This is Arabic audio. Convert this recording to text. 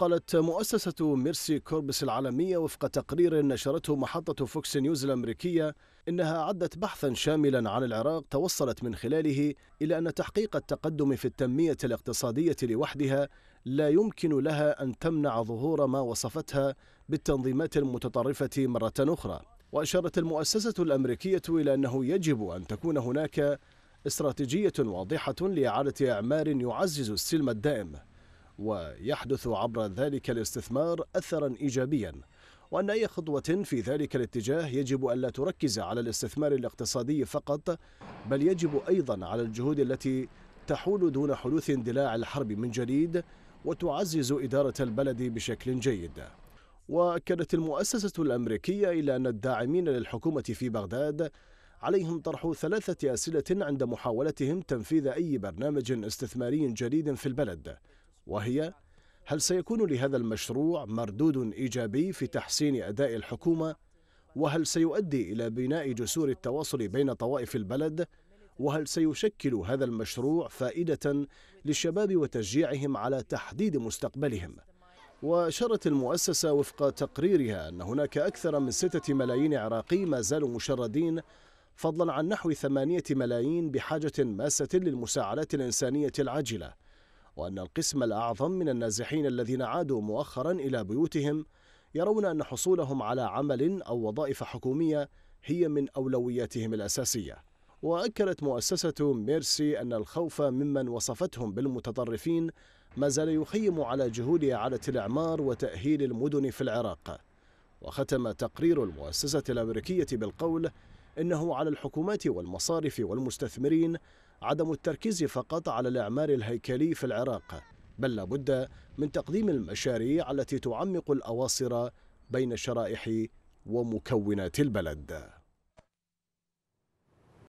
قالت مؤسسة ميرسي كوربس العالمية وفق تقرير نشرته محطة فوكس نيوز الأمريكية إنها عدت بحثا شاملا عن العراق توصلت من خلاله إلى أن تحقيق التقدم في التنمية الاقتصادية لوحدها لا يمكن لها أن تمنع ظهور ما وصفتها بالتنظيمات المتطرفة مرة أخرى وأشارت المؤسسة الأمريكية إلى أنه يجب أن تكون هناك استراتيجية واضحة لإعادة إعمار يعزز السلم الدائم ويحدث عبر ذلك الاستثمار أثرا إيجابيا وأن أي خطوة في ذلك الاتجاه يجب ألا تركز على الاستثمار الاقتصادي فقط بل يجب أيضا على الجهود التي تحول دون حدوث اندلاع الحرب من جديد وتعزز إدارة البلد بشكل جيد وأكدت المؤسسة الأمريكية إلى أن الداعمين للحكومة في بغداد عليهم طرح ثلاثة أسئلة عند محاولتهم تنفيذ أي برنامج استثماري جديد في البلد وهي هل سيكون لهذا المشروع مردود إيجابي في تحسين أداء الحكومة؟ وهل سيؤدي إلى بناء جسور التواصل بين طوائف البلد؟ وهل سيشكل هذا المشروع فائدة للشباب وتشجيعهم على تحديد مستقبلهم؟ وأشارت المؤسسة وفق تقريرها أن هناك أكثر من ستة ملايين عراقي ما زالوا مشردين فضلا عن نحو ثمانية ملايين بحاجة ماسة للمساعدات الإنسانية العاجلة وأن القسم الأعظم من النازحين الذين عادوا مؤخرا إلى بيوتهم يرون أن حصولهم على عمل أو وظائف حكومية هي من أولوياتهم الأساسية وأكدت مؤسسة ميرسي أن الخوف ممن وصفتهم بالمتطرفين ما زال يخيم على جهود إعادة الإعمار وتأهيل المدن في العراق وختم تقرير المؤسسة الأمريكية بالقول إنه على الحكومات والمصارف والمستثمرين عدم التركيز فقط على الإعمار الهيكلي في العراق بل لابد من تقديم المشاريع التي تعمق الأواصر بين شرائح ومكونات البلد